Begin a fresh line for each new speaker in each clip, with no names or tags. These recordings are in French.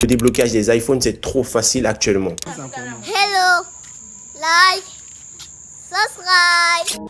Le déblocage des iPhones, c'est trop facile actuellement. Hello, like, subscribe.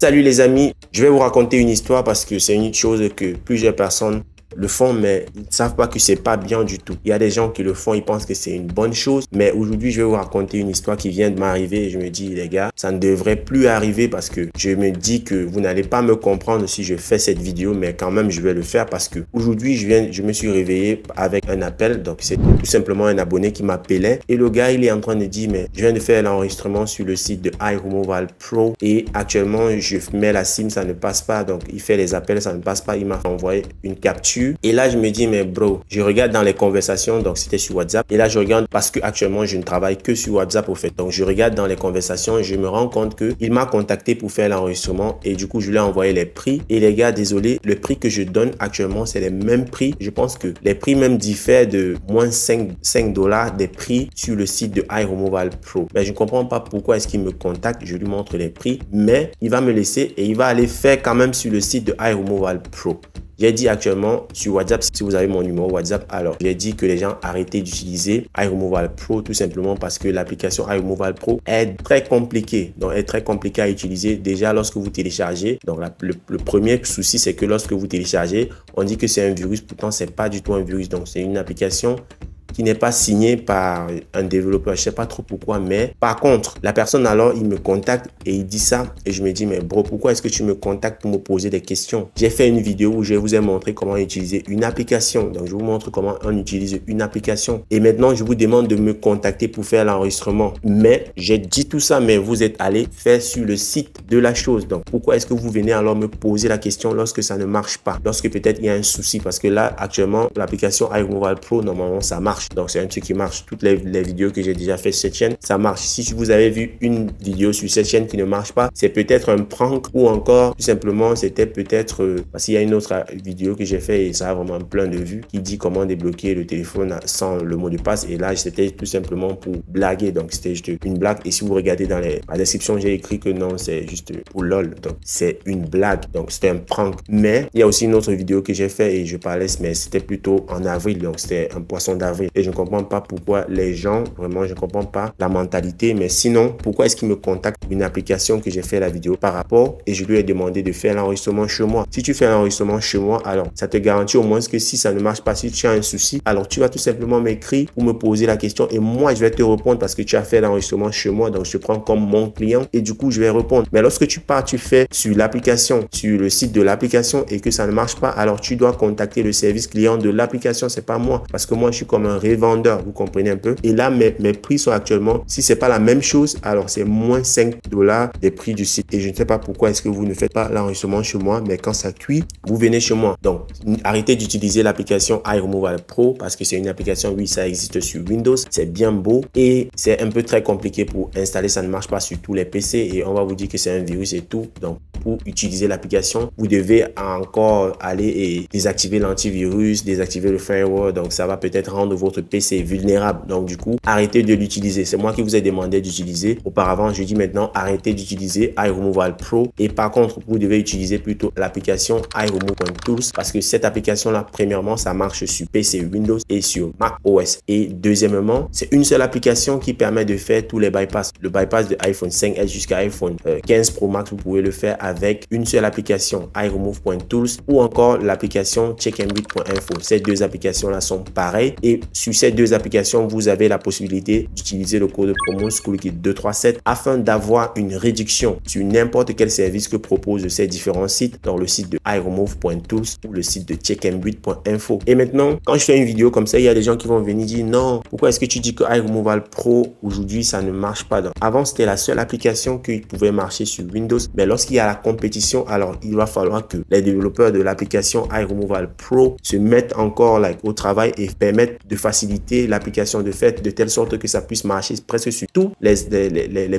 Salut les amis, je vais vous raconter une histoire parce que c'est une chose que plusieurs personnes le font, mais ils ne savent pas que c'est pas bien du tout. Il y a des gens qui le font, ils pensent que c'est une bonne chose. Mais aujourd'hui, je vais vous raconter une histoire qui vient de m'arriver je me dis, les gars, ça ne devrait plus arriver parce que je me dis que vous n'allez pas me comprendre si je fais cette vidéo, mais quand même, je vais le faire parce que aujourd'hui, je viens, je me suis réveillé avec un appel. Donc, c'est tout simplement un abonné qui m'appelait et le gars, il est en train de dire, mais je viens de faire l'enregistrement sur le site de iRemoval Pro et actuellement, je mets la SIM, ça ne passe pas. Donc, il fait les appels, ça ne passe pas. Il m'a envoyé une capture et là, je me dis, mais bro, je regarde dans les conversations, donc c'était sur WhatsApp. Et là, je regarde parce que actuellement, je ne travaille que sur WhatsApp au fait. Donc, je regarde dans les conversations je me rends compte que il m'a contacté pour faire l'enregistrement et du coup, je lui ai envoyé les prix. Et les gars, désolé, le prix que je donne actuellement, c'est les mêmes prix. Je pense que les prix même diffèrent de moins 5, 5 dollars des prix sur le site de iRemoval Pro. Mais je ne comprends pas pourquoi est-ce qu'il me contacte. Je lui montre les prix, mais il va me laisser et il va aller faire quand même sur le site de iRemoval Pro. J'ai dit actuellement sur WhatsApp, si vous avez mon numéro WhatsApp, alors j'ai dit que les gens arrêtaient d'utiliser iRemoval Pro tout simplement parce que l'application iRemoval Pro est très compliquée. Donc, est très compliquée à utiliser déjà lorsque vous téléchargez. Donc, le, premier souci, c'est que lorsque vous téléchargez, on dit que c'est un virus. Pourtant, ce n'est pas du tout un virus. Donc, c'est une application qui n'est pas signé par un développeur. Je sais pas trop pourquoi, mais par contre, la personne alors, il me contacte et il dit ça. Et je me dis, mais bro, pourquoi est-ce que tu me contactes pour me poser des questions? J'ai fait une vidéo où je vous ai montré comment utiliser une application. Donc, je vous montre comment on utilise une application. Et maintenant, je vous demande de me contacter pour faire l'enregistrement. Mais j'ai dit tout ça, mais vous êtes allé faire sur le site de la chose. Donc, pourquoi est-ce que vous venez alors me poser la question lorsque ça ne marche pas? Lorsque peut-être il y a un souci? Parce que là, actuellement, l'application iMobile Pro, normalement, ça marche. Donc c'est un truc qui marche. Toutes les, vidéos que j'ai déjà fait sur cette chaîne, ça marche. Si vous avez vu une vidéo sur cette chaîne qui ne marche pas, c'est peut-être un prank ou encore tout simplement c'était peut-être euh, parce qu'il y a une autre euh, vidéo que j'ai fait et ça a vraiment plein de vues qui dit comment débloquer le téléphone sans le mot de passe. Et là c'était tout simplement pour blaguer. Donc c'était juste une blague. Et si vous regardez dans la description, j'ai écrit que non, c'est juste pour lol. Donc c'est une blague. Donc c'était un prank. Mais il y a aussi une autre vidéo que j'ai fait et je parlais, mais c'était plutôt en avril. Donc c'était un poisson d'avril et je ne comprends pas pourquoi les gens, vraiment, je ne comprends pas la mentalité. Mais sinon, pourquoi est-ce qu'il me contacte une application que j'ai fait la vidéo par rapport et je lui ai demandé de faire l'enregistrement chez moi Si tu fais l'enregistrement chez moi, alors ça te garantit au moins que si ça ne marche pas, si tu as un souci, alors tu vas tout simplement m'écrire ou me poser la question et moi je vais te répondre parce que tu as fait l'enregistrement chez moi. Donc je te prends comme mon client et du coup je vais répondre. Mais lorsque tu pars, tu fais sur l'application, sur le site de l'application et que ça ne marche pas, alors tu dois contacter le service client de l'application. C'est pas moi parce que moi je suis comme un revendeur, vous comprenez un peu. Et là, mes, prix sont actuellement, si c'est pas la même chose, alors c'est moins 5 dollars des prix du site. Et je ne sais pas pourquoi est-ce que vous ne faites pas l'enregistrement chez moi, mais quand ça cuit, vous venez chez moi. Donc, arrêtez d'utiliser l'application iRemoval Pro parce que c'est une application, oui, ça existe sur Windows, c'est bien beau et c'est un peu très compliqué pour installer, ça ne marche pas sur tous les PC et on va vous dire que c'est un virus et tout. Donc, pour utiliser l'application, vous devez encore aller et désactiver l'antivirus, désactiver le firewall. Donc, ça va peut-être rendre votre PC vulnérable. Donc, du coup, arrêtez de l'utiliser. C'est moi qui vous ai demandé d'utiliser. Auparavant, je dis maintenant, arrêtez d'utiliser iRemoval Pro. Et par contre, vous devez utiliser plutôt l'application Tools, parce que cette application-là, premièrement, ça marche sur PC Windows et sur Mac OS. Et deuxièmement, c'est une seule application qui permet de faire tous les bypass. Le bypass de iPhone 5S jusqu'à iPhone 15 euh, Pro Max, vous pouvez le faire avec avec une seule application iRemove.tools ou encore l'application Checkn8.info. Ces deux applications-là sont pareilles et sur ces deux applications, vous avez la possibilité d'utiliser le code promo SchoolKit237 afin d'avoir une réduction sur n'importe quel service que proposent ces différents sites dans le site de iRemove.tools ou le site de Checkn8.info. Et maintenant, quand je fais une vidéo comme ça, il y a des gens qui vont venir dire non, pourquoi est-ce que tu dis que iRemoval Pro aujourd'hui ça ne marche pas dans... Avant, c'était la seule application qui pouvait marcher sur Windows, mais lorsqu'il y a la compétition, alors il va falloir que les développeurs de l'application iRemoval Pro se mettent encore like, au travail et permettent de faciliter l'application de fait de telle sorte que ça puisse marcher presque sur tous les,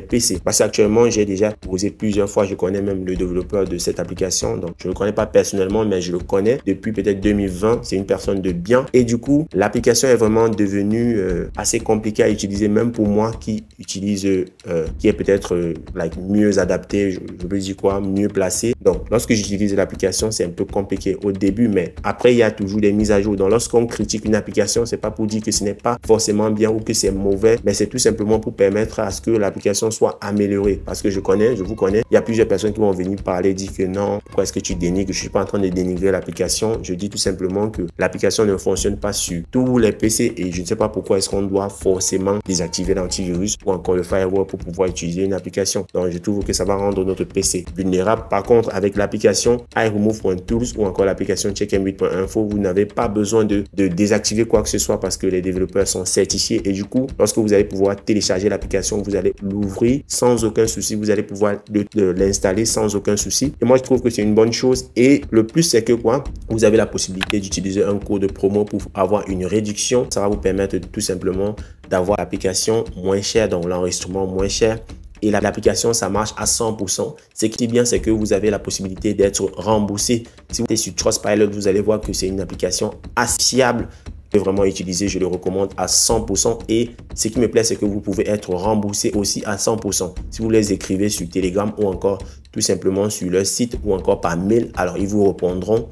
PC. Parce qu'actuellement, j'ai déjà posé plusieurs fois, je connais même le développeur de cette application, donc je ne le connais pas personnellement, mais je le connais depuis peut-être 2020, c'est une personne de bien. Et du coup, l'application est vraiment devenue euh, assez compliquée à utiliser, même pour moi qui utilise, euh, euh, qui est peut-être like, mieux adapté, je, je veux dire quoi, placé. Donc, lorsque j'utilise l'application, c'est un peu compliqué au début, mais après, il y a toujours des mises à jour. Donc, lorsqu'on critique une application, c'est pas pour dire que ce n'est pas forcément bien ou que c'est mauvais, mais c'est tout simplement pour permettre à ce que l'application soit améliorée. Parce que je connais, je vous connais, il y a plusieurs personnes qui vont venir parler, dit que non, pourquoi est-ce que tu dénigres? Je suis pas en train de dénigrer l'application. Je dis tout simplement que l'application ne fonctionne pas sur tous les PC et je ne sais pas pourquoi est-ce qu'on doit forcément désactiver l'antivirus ou encore le firewall pour pouvoir utiliser une application. Donc, je trouve que ça va rendre notre PC vulnérable par contre, avec l'application iRemove.tools ou encore l'application checkm8.info, vous n'avez pas besoin de, de désactiver quoi que ce soit parce que les développeurs sont certifiés et du coup, lorsque vous allez pouvoir télécharger l'application, vous allez l'ouvrir sans aucun souci, vous allez pouvoir l'installer sans aucun souci. Et moi, je trouve que c'est une bonne chose et le plus, c'est que quoi, vous avez la possibilité d'utiliser un code promo pour avoir une réduction. Ça va vous permettre tout simplement d'avoir l'application moins chère, donc l'enregistrement moins cher et l'application, ça marche à 100%. Ce qui est bien, c'est que vous avez la possibilité d'être remboursé. Si vous êtes sur Trustpilot, vous allez voir que c'est une application assiable de vraiment utiliser, je le recommande à 100% et ce qui me plaît c'est que vous pouvez être remboursé aussi à 100% si vous les écrivez sur Telegram ou encore tout simplement sur leur site ou encore par mail, alors ils vous répondront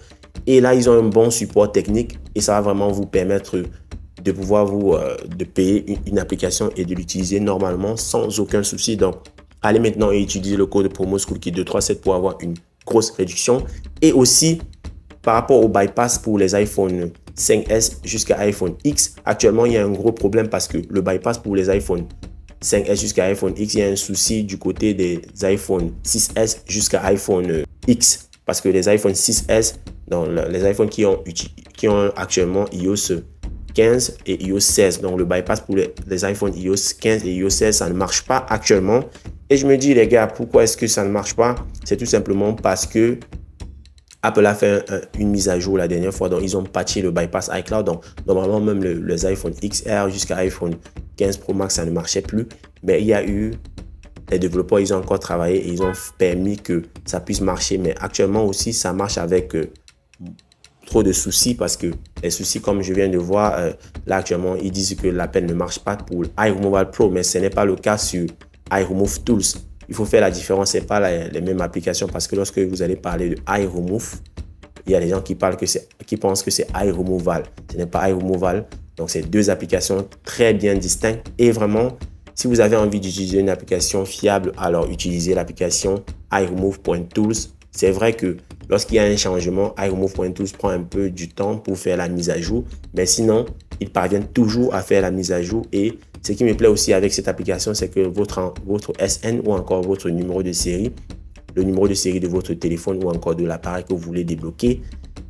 et là ils ont un bon support technique et ça va vraiment vous permettre de pouvoir vous euh, de payer une, application et de l'utiliser normalement sans aucun souci. Donc, allez maintenant et utilisez le code promo schoolkid 237 pour avoir une grosse réduction. Et aussi, par rapport au bypass pour les iPhone 5S jusqu'à iPhone X, actuellement, il y a un gros problème parce que le bypass pour les iPhone 5S jusqu'à iPhone X, il y a un souci du côté des iPhone 6S jusqu'à iPhone euh, X. Parce que les iPhone 6S, dans les iPhones qui ont, qui ont actuellement iOS 15 et iOS 16. Donc le bypass pour les, iPhone iPhones iOS 15 et iOS 16, ça ne marche pas actuellement. Et je me dis, les gars, pourquoi est-ce que ça ne marche pas C'est tout simplement parce que Apple a fait une mise à jour la dernière fois, donc ils ont patché le bypass iCloud. Donc normalement, même les iPhone XR jusqu'à iPhone 15 Pro Max, ça ne marchait plus. Mais il y a eu les développeurs, ils ont encore travaillé et ils ont permis que ça puisse marcher. Mais actuellement aussi, ça marche avec euh, de soucis parce que les soucis, comme je viens de voir, euh, là actuellement, ils disent que l'appel ne marche pas pour iRemoval Pro, mais ce n'est pas le cas sur iRemove Tools. Il faut faire la différence, c'est pas les mêmes applications parce que lorsque vous allez parler de iRemove, il y a des gens qui, parlent que c'est qui pensent que c'est iRemoval. Ce n'est pas iRemoval. Donc, c'est deux applications très bien distinctes et vraiment, si vous avez envie d'utiliser une application fiable, alors utilisez l'application iRemove.tools c'est vrai que lorsqu'il y a un changement, iRemove.tools prend un peu du temps pour faire la mise à jour, mais sinon, ils parviennent toujours à faire la mise à jour. Et ce qui me plaît aussi avec cette application, c'est que votre, votre SN ou encore votre numéro de série, le numéro de série de votre téléphone ou encore de l'appareil que vous voulez débloquer,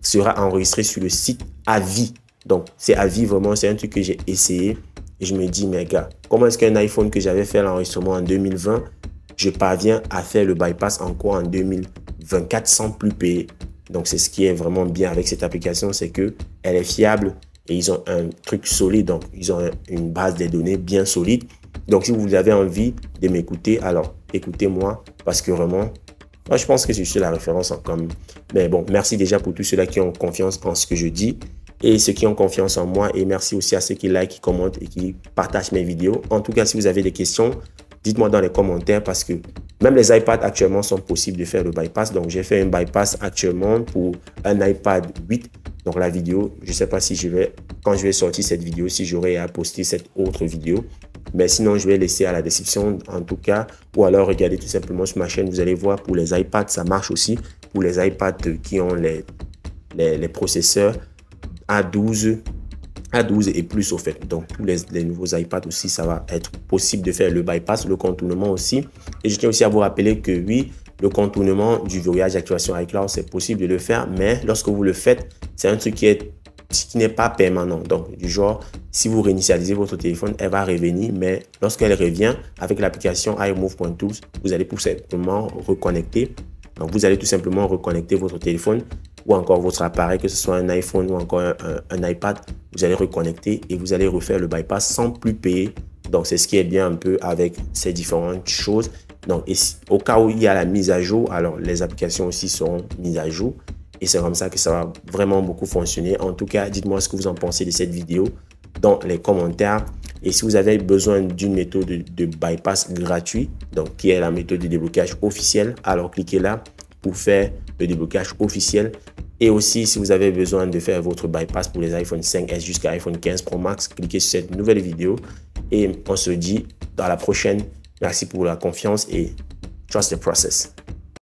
sera enregistré sur le site à vie. Donc, c'est à vie vraiment, c'est un truc que j'ai essayé. je me dis, mais gars, comment est-ce qu'un iPhone que j'avais fait l'enregistrement en 2020, je parviens à faire le bypass encore en 2020 24 plus payés. Donc, c'est ce qui est vraiment bien avec cette application, c'est que elle est fiable et ils ont un truc solide. Donc, ils ont une base des données bien solide. Donc, si vous avez envie de m'écouter, alors écoutez-moi parce que vraiment, moi, je pense que c'est suis la référence en commun Mais bon, merci déjà pour tous ceux-là qui ont confiance en ce que je dis et ceux qui ont confiance en moi. Et merci aussi à ceux qui like, qui commentent et qui partagent mes vidéos. En tout cas, si vous avez des questions, dites-moi dans les commentaires parce que même les iPads actuellement sont possibles de faire le bypass. Donc, j'ai fait un bypass actuellement pour un iPad 8. Donc, la vidéo, je ne sais pas si je vais, quand je vais sortir cette vidéo, si j'aurai à poster cette autre vidéo. Mais sinon, je vais laisser à la description en tout cas. Ou alors, regardez tout simplement sur ma chaîne. Vous allez voir pour les iPads, ça marche aussi. Pour les iPads qui ont les, les, les processeurs A12 à 12 et plus au fait. Donc tous les, nouveaux iPads aussi, ça va être possible de faire le bypass, le contournement aussi. Et je tiens aussi à vous rappeler que oui, le contournement du voyage d'activation iCloud, c'est possible de le faire, mais lorsque vous le faites, c'est un truc qui est qui n'est pas permanent. Donc, du genre, si vous réinitialisez votre téléphone, elle va revenir, mais lorsqu'elle revient avec l'application iMove.tools, vous allez tout simplement reconnecter. Donc, vous allez tout simplement reconnecter votre téléphone ou encore votre appareil, que ce soit un iPhone ou encore un, iPad, vous allez reconnecter et vous allez refaire le bypass sans plus payer. Donc, c'est ce qui est bien un peu avec ces différentes choses. Donc, au cas où il y a la mise à jour, alors les applications aussi seront mises à jour. Et c'est comme ça que ça va vraiment beaucoup fonctionner. En tout cas, dites-moi ce que vous en pensez de cette vidéo dans les commentaires. Et si vous avez besoin d'une méthode de bypass gratuit, donc qui est la méthode de déblocage officielle, alors cliquez là pour faire le déblocage officiel. Et aussi, si vous avez besoin de faire votre bypass pour les iPhone 5S jusqu'à iPhone 15 Pro Max, cliquez sur cette nouvelle vidéo et on se dit dans la prochaine. Merci pour la confiance et trust the process.